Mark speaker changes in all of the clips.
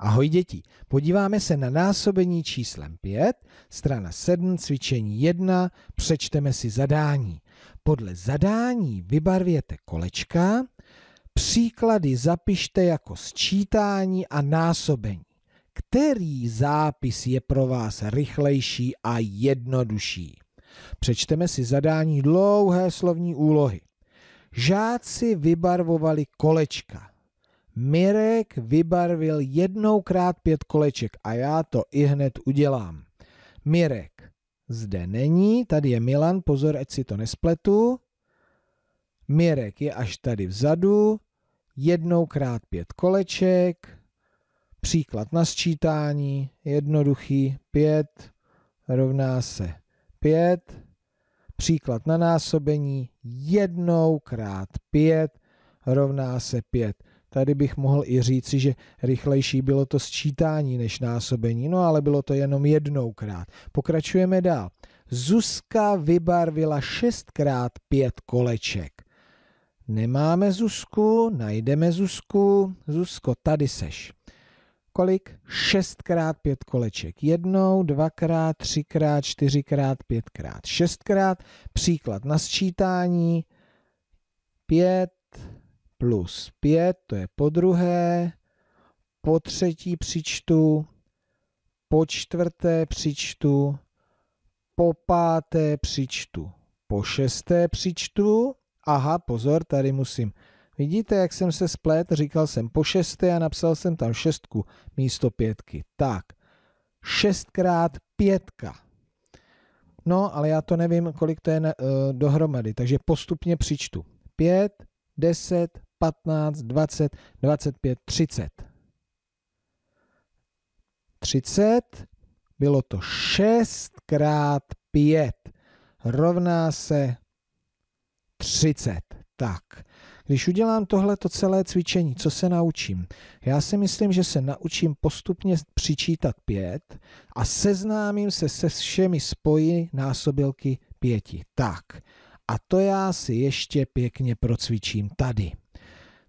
Speaker 1: Ahoj děti, podíváme se na násobení číslem 5, strana 7, cvičení 1, přečteme si zadání. Podle zadání vybarvěte kolečka, příklady zapište jako sčítání a násobení. Který zápis je pro vás rychlejší a jednodušší? Přečteme si zadání dlouhé slovní úlohy. Žáci vybarvovali kolečka. Mirek vybarvil jednou krát pět koleček a já to i hned udělám. Mirek zde není, tady je Milan, pozor, ať si to nespletu. Mirek je až tady vzadu, jednou krát pět koleček, příklad na sčítání, jednoduchý, pět rovná se pět, příklad na násobení, jednou krát pět rovná se pět. Tady bych mohl i říci, že rychlejší bylo to sčítání než násobení, no ale bylo to jenom jednoukrát. Pokračujeme dál. Zuzka vybarvila šestkrát pět koleček. Nemáme Zuzku, najdeme Zuzku. Zuzko, tady seš. Kolik? Šestkrát pět koleček. Jednou, dvakrát, třikrát, čtyřikrát, pětkrát. Šestkrát. Příklad na sčítání. Pět, plus 5, to je po druhé, po třetí přičtu, po čtvrté přičtu, po páté přičtu, po šesté přičtu, aha, pozor, tady musím, vidíte, jak jsem se splet, říkal jsem po šesté a napsal jsem tam šestku místo pětky, tak, šestkrát pětka, no, ale já to nevím, kolik to je na, e, dohromady, takže postupně přičtu, pět, deset, 15, 20, 25, 30. 30, bylo to 6 krát 5, rovná se 30. Tak, když udělám tohleto celé cvičení, co se naučím? Já si myslím, že se naučím postupně přičítat 5 a seznámím se se všemi spoji násobilky 5. Tak, a to já si ještě pěkně procvičím tady.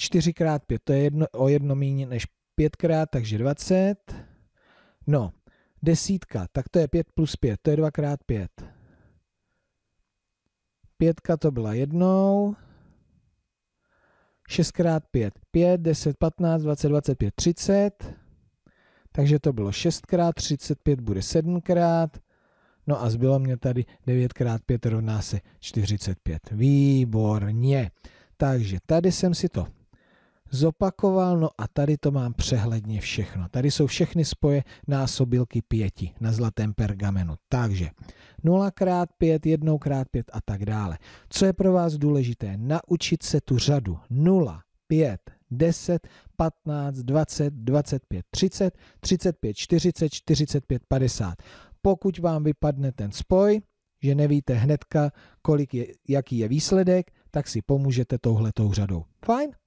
Speaker 1: 4x5, to je jedno, o jedno méně než 5x, takže 20. No, desítka, tak to je 5 plus 5, to je 2x5. Pětka to byla jednou. 6x5, 5, 10, 15, 20, 25, 30. Takže to bylo 6x, 35 bude 7x. No a zbylo mě tady 9x5 rovná se 45. Výborně. Takže tady jsem si to zopakoval, no a tady to mám přehledně všechno. Tady jsou všechny spoje násobilky pěti na zlatém pergamenu. Takže 0 x 5, 1 x 5 a tak dále. Co je pro vás důležité? Naučit se tu řadu 0, 5, 10, 15, 20, 25, 30, 35, 40, 45, 50. Pokud vám vypadne ten spoj, že nevíte hnedka, kolik je, jaký je výsledek, tak si pomůžete touhletou řadou. Fajn?